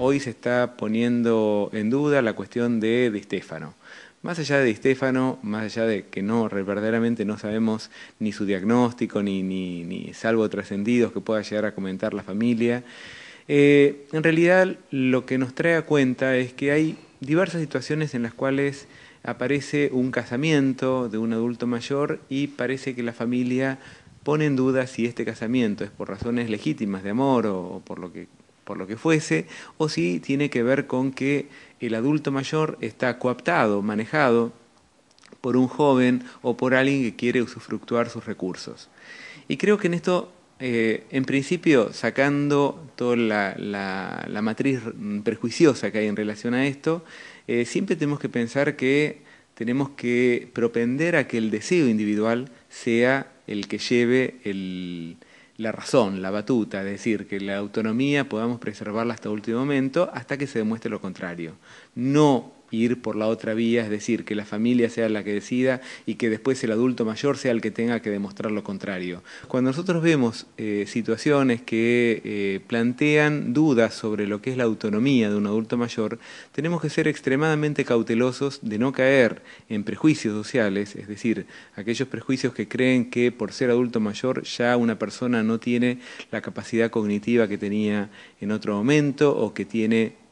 Hoy se está poniendo en duda la cuestión de Di Stefano. Más allá de Di Stefano, más allá de que no, verdaderamente no sabemos ni su diagnóstico, ni, ni, salvo trascendidos que pueda llegar a comentar la familia, eh, en realidad lo que nos trae a cuenta es que hay diversas situaciones en las cuales aparece un casamiento de un adulto mayor y parece que la familia pone en duda si este casamiento es por razones legítimas de amor o, por lo que por lo que fuese, o si tiene que ver con que el adulto mayor está coaptado, manejado por un joven o por alguien que quiere usufructuar sus recursos. Y creo que en esto, eh, en principio, sacando toda la, matriz perjuiciosa que hay en relación a esto, eh, siempre tenemos que pensar que tenemos que propender a que el deseo individual sea el que lleve la razón, la batuta, es decir, que la autonomía podamos preservarla hasta último momento hasta que se demuestre lo contrario. No ir por la otra vía, es decir, que la familia sea la que decida y que después el adulto mayor sea el que tenga que demostrar lo contrario. Cuando nosotros vemos eh, situaciones que eh, plantean dudas sobre lo que es la autonomía de un adulto mayor, tenemos que ser extremadamente cautelosos de no caer en prejuicios sociales, es decir, aquellos prejuicios que creen que por ser adulto mayor ya una persona no tiene la capacidad cognitiva que tenía en otro momento o que tiene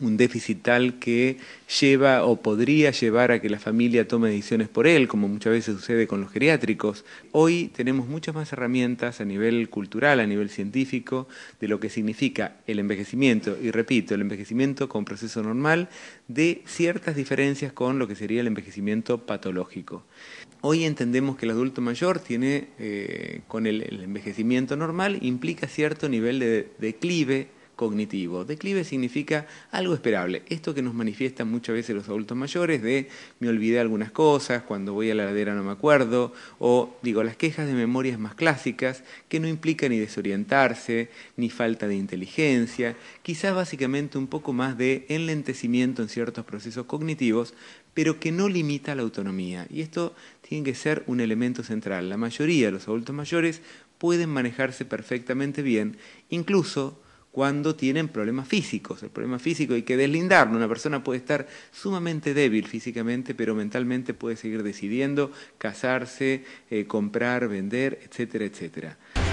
un déficit tal que lleva o podría llevar a que la familia tome decisiones por él, como muchas veces sucede con los geriátricos. Hoy tenemos muchas más herramientas a nivel cultural, a nivel científico, de lo que significa el envejecimiento, y repito, el envejecimiento con proceso normal, de ciertas diferencias con lo que sería el envejecimiento patológico. Hoy entendemos que el adulto mayor tiene, eh, con el, envejecimiento normal, implica cierto nivel de declive cognitivo. Declive significa algo esperable. Esto que nos manifiestan muchas veces los adultos mayores de me olvidé algunas cosas, cuando voy a la ladera no me acuerdo, o digo, las quejas de memorias más clásicas que no implican ni desorientarse, ni falta de inteligencia, quizás básicamente un poco más de enlentecimiento en ciertos procesos cognitivos, pero que no limita la autonomía. Y esto tiene que ser un elemento central. La mayoría de los adultos mayores pueden manejarse perfectamente bien, incluso cuando tienen problemas físicos. El problema físico hay que deslindarlo. Una persona puede estar sumamente débil físicamente, pero mentalmente puede seguir decidiendo, casarse, eh, comprar, vender, etcétera, etcétera.